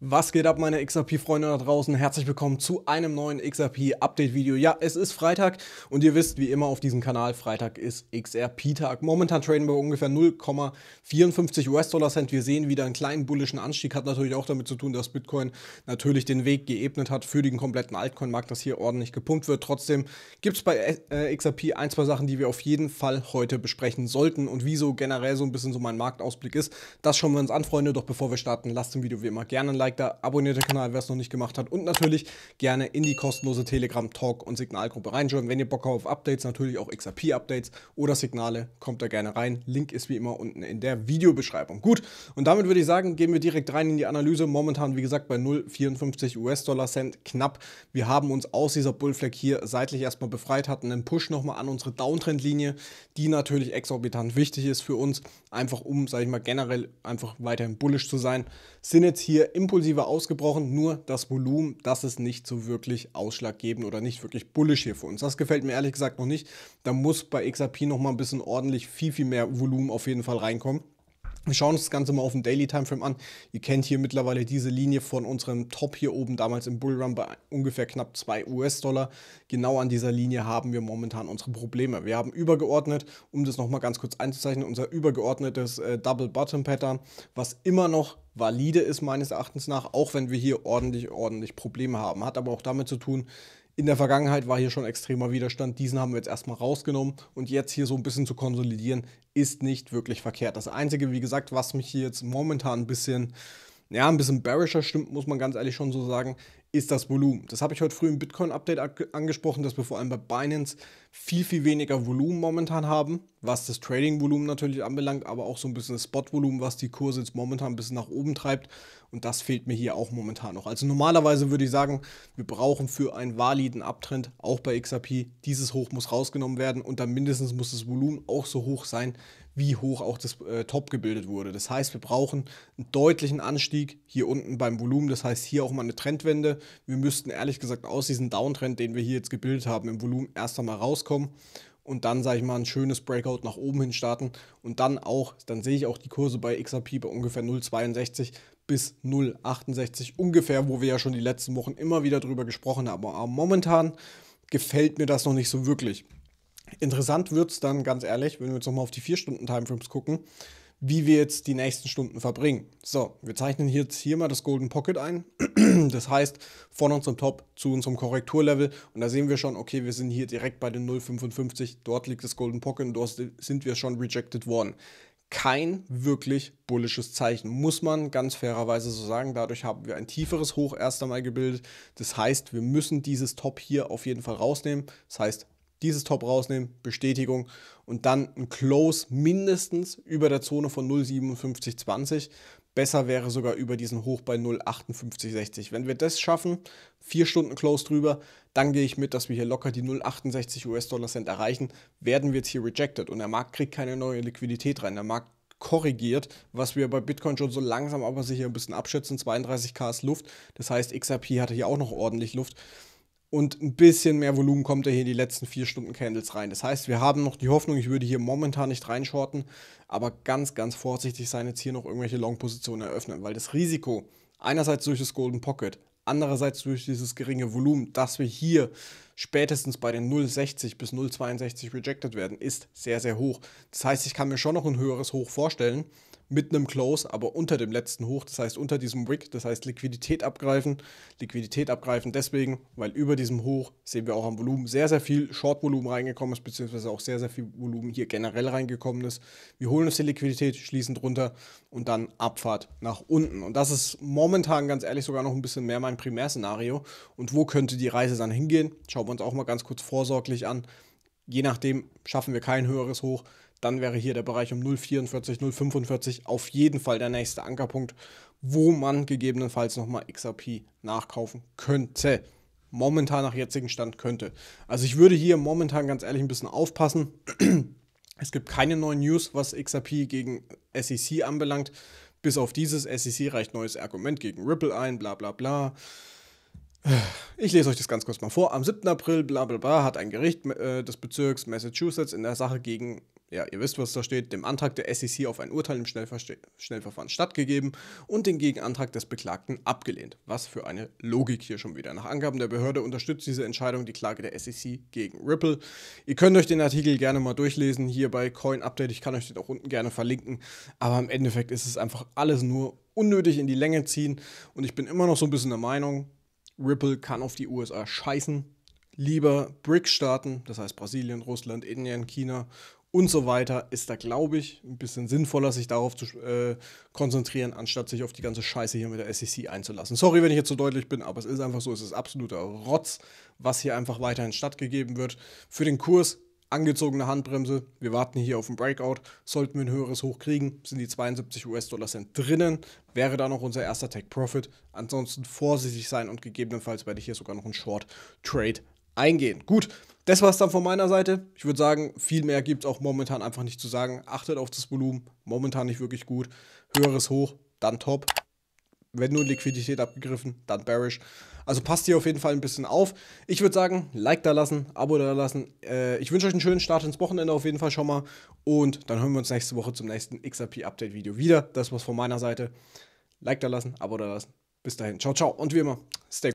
Was geht ab, meine XRP-Freunde da draußen? Herzlich willkommen zu einem neuen XRP-Update-Video. Ja, es ist Freitag und ihr wisst, wie immer auf diesem Kanal, Freitag ist XRP-Tag. Momentan traden wir ungefähr 0,54 US-Dollar-Cent. Wir sehen wieder einen kleinen bullischen Anstieg. Hat natürlich auch damit zu tun, dass Bitcoin natürlich den Weg geebnet hat für den kompletten Altcoin-Markt, dass hier ordentlich gepumpt wird. Trotzdem gibt es bei äh, XRP ein, zwei Sachen, die wir auf jeden Fall heute besprechen sollten. Und wieso generell so ein bisschen so mein Marktausblick ist, das schauen wir uns an, Freunde. Doch bevor wir starten, lasst dem Video wie immer gerne ein Like Like da, abonniert den Kanal, wer es noch nicht gemacht hat. Und natürlich gerne in die kostenlose Telegram Talk und Signalgruppe reinschauen. Wenn ihr Bock habt auf Updates, natürlich auch XRP-Updates oder Signale, kommt da gerne rein. Link ist wie immer unten in der Videobeschreibung. Gut, und damit würde ich sagen, gehen wir direkt rein in die Analyse. Momentan, wie gesagt, bei 0,54 US-Dollar-Cent knapp. Wir haben uns aus dieser Bullflag hier seitlich erstmal befreit, hatten einen Push nochmal an unsere Downtrendlinie, die natürlich exorbitant wichtig ist für uns, einfach um, sage ich mal, generell einfach weiterhin bullisch zu sein. Sind jetzt hier im Impulsive ausgebrochen, nur das Volumen, das ist nicht so wirklich ausschlaggebend oder nicht wirklich bullish hier für uns. Das gefällt mir ehrlich gesagt noch nicht. Da muss bei XRP nochmal ein bisschen ordentlich viel, viel mehr Volumen auf jeden Fall reinkommen. Wir schauen uns das Ganze mal auf dem Daily Timeframe an. Ihr kennt hier mittlerweile diese Linie von unserem Top hier oben, damals im Bullrun bei ungefähr knapp 2 US-Dollar. Genau an dieser Linie haben wir momentan unsere Probleme. Wir haben übergeordnet, um das nochmal ganz kurz einzuzeichnen, unser übergeordnetes äh, Double Bottom Pattern, was immer noch valide ist meines Erachtens nach, auch wenn wir hier ordentlich, ordentlich Probleme haben. Hat aber auch damit zu tun, in der Vergangenheit war hier schon extremer Widerstand. Diesen haben wir jetzt erstmal rausgenommen und jetzt hier so ein bisschen zu konsolidieren, ist nicht wirklich verkehrt. Das Einzige, wie gesagt, was mich hier jetzt momentan ein bisschen, ja, ein bisschen bearischer stimmt, muss man ganz ehrlich schon so sagen, ist das Volumen. Das habe ich heute früh im Bitcoin-Update angesprochen, dass wir vor allem bei Binance viel, viel weniger Volumen momentan haben, was das Trading-Volumen natürlich anbelangt, aber auch so ein bisschen das Spot-Volumen, was die Kurse jetzt momentan ein bisschen nach oben treibt. Und das fehlt mir hier auch momentan noch. Also normalerweise würde ich sagen, wir brauchen für einen validen Abtrend, auch bei XRP, dieses Hoch muss rausgenommen werden und dann mindestens muss das Volumen auch so hoch sein, wie hoch auch das äh, Top gebildet wurde. Das heißt, wir brauchen einen deutlichen Anstieg hier unten beim Volumen. Das heißt, hier auch mal eine Trendwende wir müssten ehrlich gesagt aus diesem Downtrend, den wir hier jetzt gebildet haben, im Volumen erst einmal rauskommen und dann, sage ich mal, ein schönes Breakout nach oben hin starten und dann auch, dann sehe ich auch die Kurse bei XRP bei ungefähr 0,62 bis 0,68 ungefähr, wo wir ja schon die letzten Wochen immer wieder drüber gesprochen haben. Aber momentan gefällt mir das noch nicht so wirklich. Interessant wird es dann, ganz ehrlich, wenn wir jetzt nochmal auf die 4-Stunden-Timeframes gucken, wie wir jetzt die nächsten Stunden verbringen. So, wir zeichnen jetzt hier mal das Golden Pocket ein. Das heißt, von unserem Top zu unserem Korrekturlevel. Und da sehen wir schon, okay, wir sind hier direkt bei den 0,55. Dort liegt das Golden Pocket und dort sind wir schon rejected worden. Kein wirklich bullisches Zeichen, muss man ganz fairerweise so sagen. Dadurch haben wir ein tieferes Hoch erst einmal gebildet. Das heißt, wir müssen dieses Top hier auf jeden Fall rausnehmen. Das heißt, dieses Top rausnehmen, Bestätigung und dann ein Close mindestens über der Zone von 0,5720. Besser wäre sogar über diesen Hoch bei 0,5860. Wenn wir das schaffen, vier Stunden Close drüber, dann gehe ich mit, dass wir hier locker die 0,68 US-Dollar Cent erreichen. Werden wir jetzt hier rejected und der Markt kriegt keine neue Liquidität rein. Der Markt korrigiert, was wir bei Bitcoin schon so langsam aber sicher ein bisschen abschätzen. 32k ist Luft. Das heißt, XRP hatte hier auch noch ordentlich Luft und ein bisschen mehr Volumen kommt er hier in die letzten vier Stunden Candles rein. Das heißt, wir haben noch die Hoffnung, ich würde hier momentan nicht reinschorten, aber ganz, ganz vorsichtig sein, jetzt hier noch irgendwelche Long-Positionen eröffnen, weil das Risiko einerseits durch das Golden Pocket, andererseits durch dieses geringe Volumen, dass wir hier spätestens bei den 0,60 bis 0,62 rejected werden, ist sehr, sehr hoch. Das heißt, ich kann mir schon noch ein höheres Hoch vorstellen mit einem Close, aber unter dem letzten Hoch, das heißt unter diesem Wick, das heißt Liquidität abgreifen. Liquidität abgreifen deswegen, weil über diesem Hoch sehen wir auch am Volumen sehr, sehr viel Short-Volumen reingekommen ist, beziehungsweise auch sehr, sehr viel Volumen hier generell reingekommen ist. Wir holen uns die Liquidität, schließen drunter und dann Abfahrt nach unten. Und das ist momentan ganz ehrlich sogar noch ein bisschen mehr mein Primärszenario. Und wo könnte die Reise dann hingehen? Schauen wir uns auch mal ganz kurz vorsorglich an. Je nachdem, schaffen wir kein höheres Hoch, dann wäre hier der Bereich um 0,44, 0,45 auf jeden Fall der nächste Ankerpunkt, wo man gegebenenfalls nochmal XRP nachkaufen könnte. Momentan nach jetzigem Stand könnte. Also ich würde hier momentan ganz ehrlich ein bisschen aufpassen. Es gibt keine neuen News, was XRP gegen SEC anbelangt. Bis auf dieses SEC reicht neues Argument gegen Ripple ein, bla bla bla. Ich lese euch das ganz kurz mal vor. Am 7. April, bla bla bla, hat ein Gericht äh, des Bezirks Massachusetts in der Sache gegen, ja, ihr wisst, was da steht, dem Antrag der SEC auf ein Urteil im Schnellverste Schnellverfahren stattgegeben und den Gegenantrag des Beklagten abgelehnt. Was für eine Logik hier schon wieder. Nach Angaben der Behörde unterstützt diese Entscheidung die Klage der SEC gegen Ripple. Ihr könnt euch den Artikel gerne mal durchlesen hier bei Coin Update. Ich kann euch den auch unten gerne verlinken. Aber im Endeffekt ist es einfach alles nur unnötig in die Länge ziehen. Und ich bin immer noch so ein bisschen der Meinung, Ripple kann auf die USA scheißen. Lieber brics staaten das heißt Brasilien, Russland, Indien, China und so weiter, ist da, glaube ich, ein bisschen sinnvoller, sich darauf zu äh, konzentrieren, anstatt sich auf die ganze Scheiße hier mit der SEC einzulassen. Sorry, wenn ich jetzt so deutlich bin, aber es ist einfach so, es ist absoluter Rotz, was hier einfach weiterhin stattgegeben wird. Für den Kurs Angezogene Handbremse, wir warten hier auf den Breakout. Sollten wir ein höheres Hoch kriegen, sind die 72 US-Dollar Cent drinnen. Wäre da noch unser erster Take Profit. Ansonsten vorsichtig sein und gegebenenfalls werde ich hier sogar noch einen Short Trade eingehen. Gut, das war es dann von meiner Seite. Ich würde sagen, viel mehr gibt es auch momentan einfach nicht zu sagen. Achtet auf das Volumen, momentan nicht wirklich gut. Höheres Hoch, dann top wenn nur Liquidität abgegriffen, dann bearish. Also passt hier auf jeden Fall ein bisschen auf. Ich würde sagen, Like da lassen, Abo da lassen. Äh, ich wünsche euch einen schönen Start ins Wochenende auf jeden Fall schon mal. Und dann hören wir uns nächste Woche zum nächsten XRP-Update-Video wieder. Das war's von meiner Seite. Like da lassen, Abo da lassen. Bis dahin. Ciao, ciao. Und wie immer, stay